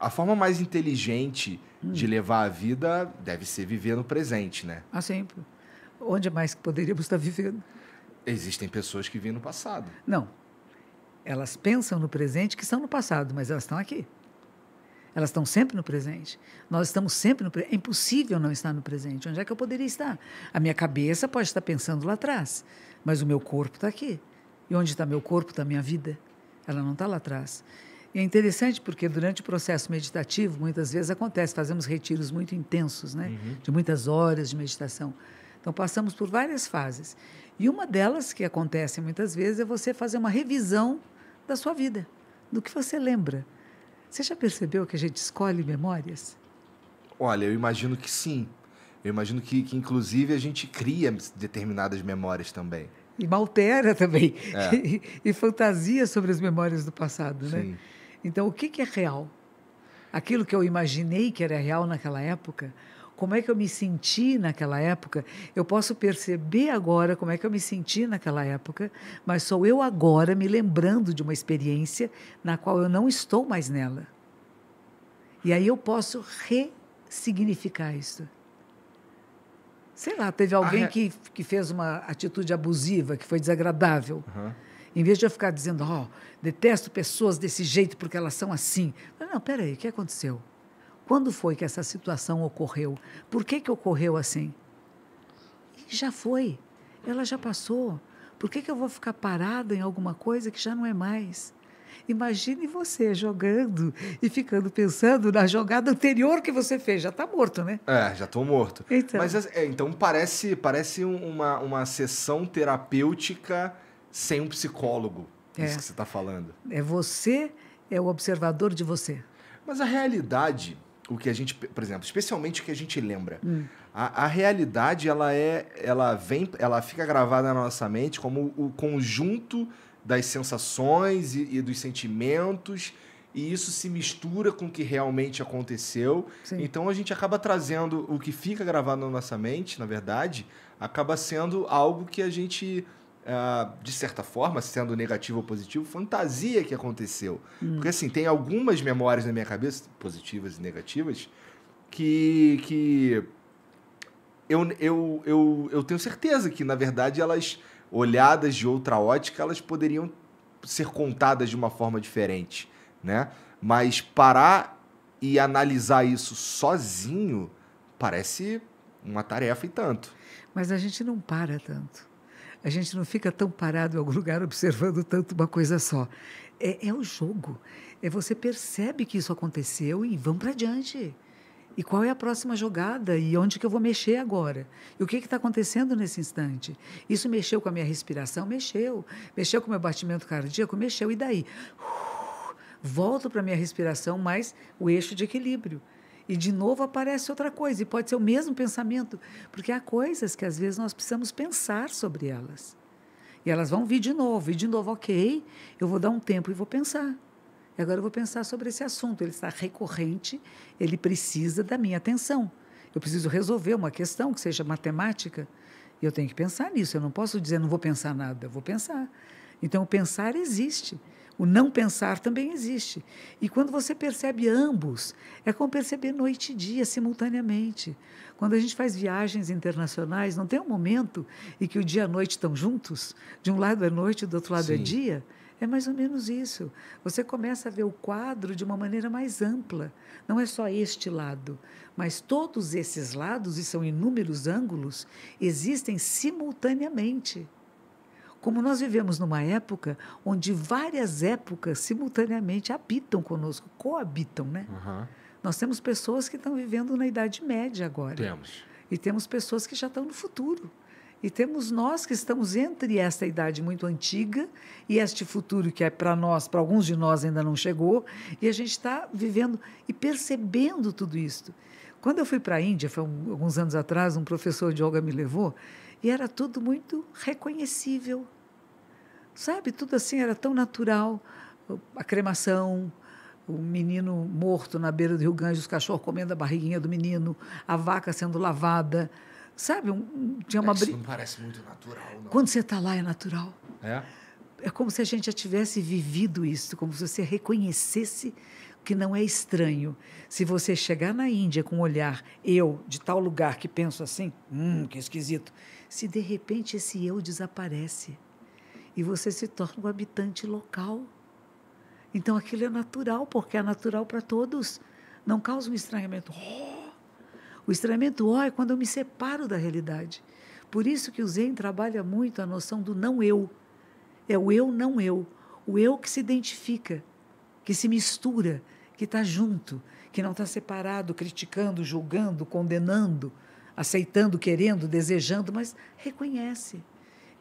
A forma mais inteligente hum. de levar a vida deve ser viver no presente, né? Ah, sempre. Onde mais poderíamos estar vivendo? Existem pessoas que vivem no passado. Não. Elas pensam no presente que são no passado, mas elas estão aqui. Elas estão sempre no presente. Nós estamos sempre no presente. É impossível não estar no presente. Onde é que eu poderia estar? A minha cabeça pode estar pensando lá atrás, mas o meu corpo está aqui. E onde está meu corpo, está minha vida. Ela não está lá atrás. E é interessante porque durante o processo meditativo, muitas vezes acontece, fazemos retiros muito intensos, né? Uhum. de muitas horas de meditação. Então, passamos por várias fases. E uma delas que acontece muitas vezes é você fazer uma revisão da sua vida, do que você lembra, você já percebeu que a gente escolhe memórias? Olha, eu imagino que sim. Eu imagino que, que inclusive, a gente cria determinadas memórias também. E maltera também. É. E, e, fantasia sobre as memórias do passado, né? sim. né? Então, o que, que é real? Aquilo que eu imaginei que era real naquela época, como é que eu me senti naquela época, eu posso perceber agora como é que eu me senti naquela época, mas sou eu agora me lembrando de uma experiência na qual eu não estou mais nela. E aí eu posso ressignificar isso. Sei lá, teve alguém re... que, que fez uma atitude abusiva, que foi desagradável. Uhum. Em vez de eu ficar dizendo, ó, oh, detesto pessoas desse jeito porque elas são assim. Não, peraí, o que aconteceu? Quando foi que essa situação ocorreu? Por que, que ocorreu assim? E já foi. Ela já passou. Por que, que eu vou ficar parada em alguma coisa que já não é mais? Imagine você jogando e ficando pensando na jogada anterior que você fez. Já está morto, né? É, já estou morto. Então. Mas é, então parece, parece uma, uma sessão terapêutica sem um psicólogo. É. Isso que você está falando. É você, é o observador de você. Mas a realidade o que a gente, por exemplo, especialmente o que a gente lembra. Hum. A, a, realidade ela é, ela vem, ela fica gravada na nossa mente como o conjunto das sensações e, e dos sentimentos e isso se mistura com o que realmente aconteceu. Sim. Então a gente acaba trazendo o que fica gravado na nossa mente, na verdade, acaba sendo algo que a gente ah, de certa forma, sendo negativo ou positivo, fantasia que aconteceu. Hum. Porque assim, tem algumas memórias na minha cabeça, positivas e negativas, que, que eu, eu, eu, eu tenho certeza que, na verdade, elas, olhadas de outra ótica, elas poderiam ser contadas de uma forma diferente, né? Mas parar e analisar isso sozinho parece uma tarefa e tanto. Mas a gente não para tanto. A gente não fica tão parado em algum lugar observando tanto uma coisa só. É, é o jogo. É você percebe que isso aconteceu e vamos para diante. E qual é a próxima jogada? E onde que eu vou mexer agora? E o que está acontecendo nesse instante? Isso mexeu com a minha respiração? Mexeu. Mexeu com o meu batimento cardíaco? Mexeu. E daí? Uh, volto para a minha respiração, mas o eixo de equilíbrio. E de novo aparece outra coisa, e pode ser o mesmo pensamento, porque há coisas que às vezes nós precisamos pensar sobre elas. E elas vão vir de novo, e de novo, ok, eu vou dar um tempo e vou pensar. E agora eu vou pensar sobre esse assunto, ele está recorrente, ele precisa da minha atenção. Eu preciso resolver uma questão, que seja matemática, e eu tenho que pensar nisso, eu não posso dizer não vou pensar nada, eu vou pensar. Então, o pensar existe. O não pensar também existe. E quando você percebe ambos, é como perceber noite e dia simultaneamente. Quando a gente faz viagens internacionais, não tem um momento em que o dia e a noite estão juntos? De um lado é noite, do outro lado é Sim. é dia? É mais ou menos isso. Você começa a ver o quadro de uma maneira mais ampla. Não é só este lado, mas todos esses lados, e são inúmeros ângulos, existem simultaneamente. Como nós vivemos numa época onde várias épocas simultaneamente habitam conosco, coabitam, né? Uhum. Nós temos pessoas que estão vivendo na Idade Média agora. Temos. E temos pessoas que já estão no futuro. E temos nós que estamos entre esta idade muito antiga e este futuro que é para nós, para alguns de nós ainda não chegou, e a gente está vivendo e percebendo tudo isso. Quando eu fui para a Índia, foi um, alguns anos atrás, um professor de yoga me levou e era tudo muito reconhecível. Sabe? Tudo assim era tão natural. A cremação, o menino morto na beira do Rio Ganges, os cachorros comendo a barriguinha do menino, a vaca sendo lavada. Sabe? Um, tinha uma Isso não parece muito natural, não. Quando você está lá, é natural. É? É como se a gente já tivesse vivido isso, como se você reconhecesse que não é estranho. Se você chegar na Índia com um olhar, eu, de tal lugar, que penso assim, hum, que esquisito, se de repente esse eu desaparece e você se torna um habitante local. Então aquilo é natural, porque é natural para todos. Não causa um estranhamento. Oh! O estranhamento oh, é quando eu me separo da realidade. Por isso que o Zen trabalha muito a noção do não eu. É o eu não eu, o eu que se identifica, que se mistura, que está junto, que não está separado, criticando, julgando, condenando aceitando, querendo, desejando, mas reconhece.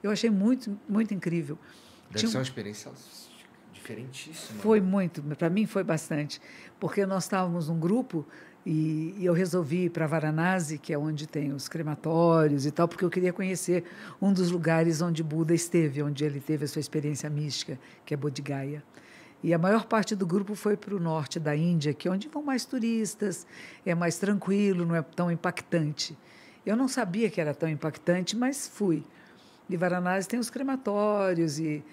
Eu achei muito, muito incrível. Deve Tinha... ser uma experiência diferentíssima. Foi né? muito, para mim foi bastante, porque nós estávamos num grupo e, e eu resolvi ir para Varanasi, que é onde tem os crematórios e tal, porque eu queria conhecer um dos lugares onde Buda esteve, onde ele teve a sua experiência mística, que é Bodhigaya. E a maior parte do grupo foi para o norte da Índia, que é onde vão mais turistas, é mais tranquilo, não é tão impactante. Eu não sabia que era tão impactante, mas fui. E Varanasi tem os crematórios e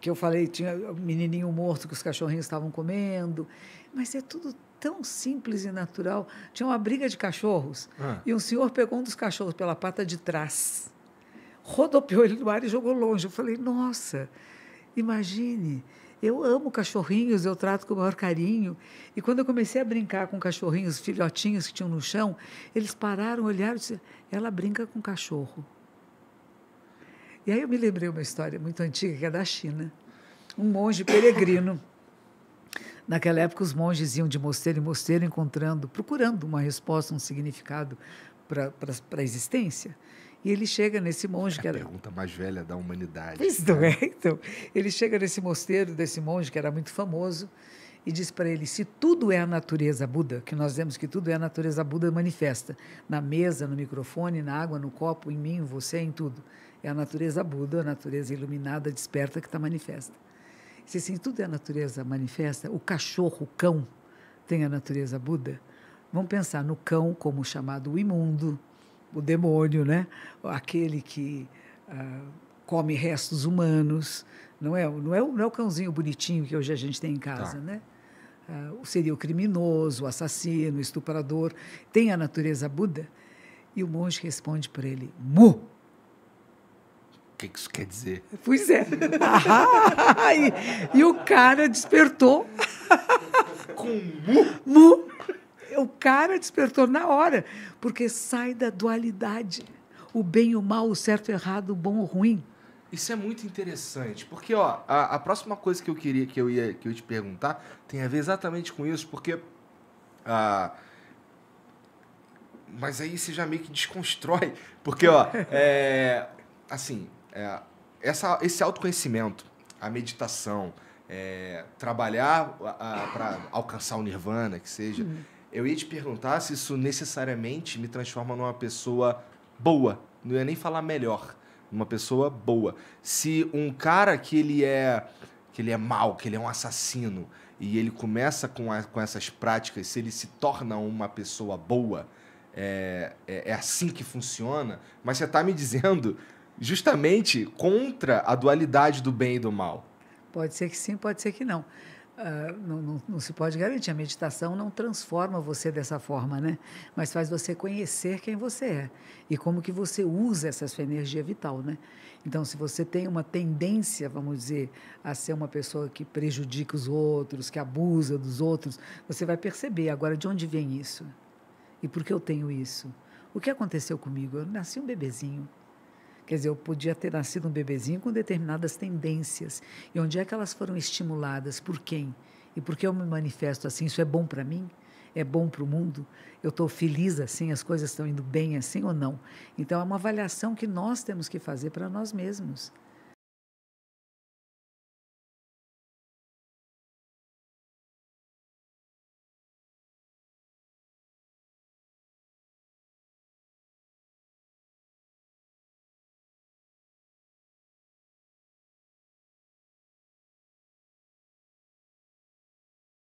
que eu falei tinha o um menininho morto que os cachorrinhos estavam comendo, mas é tudo tão simples e natural. Tinha uma briga de cachorros ah. e um senhor pegou um dos cachorros pela pata de trás, rodopiou ele no ar e jogou longe. Eu falei, nossa, imagine eu amo cachorrinhos, eu trato com o maior carinho. E quando eu comecei a brincar com cachorrinhos, filhotinhos que tinham no chão, eles pararam, olharam e disseram: ela brinca com cachorro. E aí eu me lembrei uma história muito antiga, que é da China. Um monge peregrino. Naquela época, os monges iam de mosteiro em mosteiro encontrando, procurando uma resposta, um significado para a existência. E ele chega nesse monge é que era. A pergunta mais velha da humanidade. Isso né? é, então. Ele chega nesse mosteiro desse monge que era muito famoso e diz para ele: se tudo é a natureza Buda, que nós vemos que tudo é a natureza Buda manifesta, na mesa, no microfone, na água, no copo, em mim, em você, em tudo. É a natureza Buda, a natureza iluminada, desperta, que está manifesta. Se assim, tudo é a natureza manifesta, o cachorro, o cão, tem a natureza Buda. Vamos pensar no cão como chamado imundo, o demônio, né? Aquele que ah, come restos humanos, não é, não é, não é o cãozinho bonitinho que hoje a gente tem em tá. casa, tá. né? Ah, seria o criminoso, o assassino, o estuprador, tem a natureza Buda. E o monge responde para ele: Mu! O que, que isso quer dizer? Pois é. e, e, o cara despertou. Com mu? Mu o cara despertou na hora, porque sai da dualidade. O bem e o mal, o certo e o errado, o bom o ruim. Isso é muito interessante, porque ó, a, a, próxima coisa que eu queria que eu ia que eu te perguntar tem a ver exatamente com isso, porque ah, mas aí você já meio que desconstrói, porque ó, é, assim, é, essa, esse autoconhecimento, a meditação, é, trabalhar para alcançar o nirvana, que seja, hum. Eu ia te perguntar se isso necessariamente me transforma numa pessoa boa. Não ia nem falar melhor. Uma pessoa boa. Se um cara que ele é que ele é mal, que ele é um assassino, e ele começa com, a, com essas práticas, se ele se torna uma pessoa boa, é, é, é assim que funciona. Mas você está me dizendo justamente contra a dualidade do bem e do mal. Pode ser que sim, pode ser que não. Ah, não, não, não, se pode garantir. A meditação não transforma você dessa forma, né? Mas faz você conhecer quem você é e como que você usa essa sua energia vital, né? Então, se você tem uma tendência, vamos dizer, a ser uma pessoa que prejudica os outros, que abusa dos outros, você vai perceber agora de onde vem isso e por que eu tenho isso. O que aconteceu comigo? Eu nasci um bebezinho. Quer dizer, eu podia ter nascido um bebezinho com determinadas tendências. E onde é que elas foram estimuladas? Por quem? E por que eu me manifesto assim? Isso é bom para mim? É bom para o mundo? Eu estou feliz assim? As coisas estão indo bem assim ou não? Então, é uma avaliação que nós temos que fazer para nós mesmos.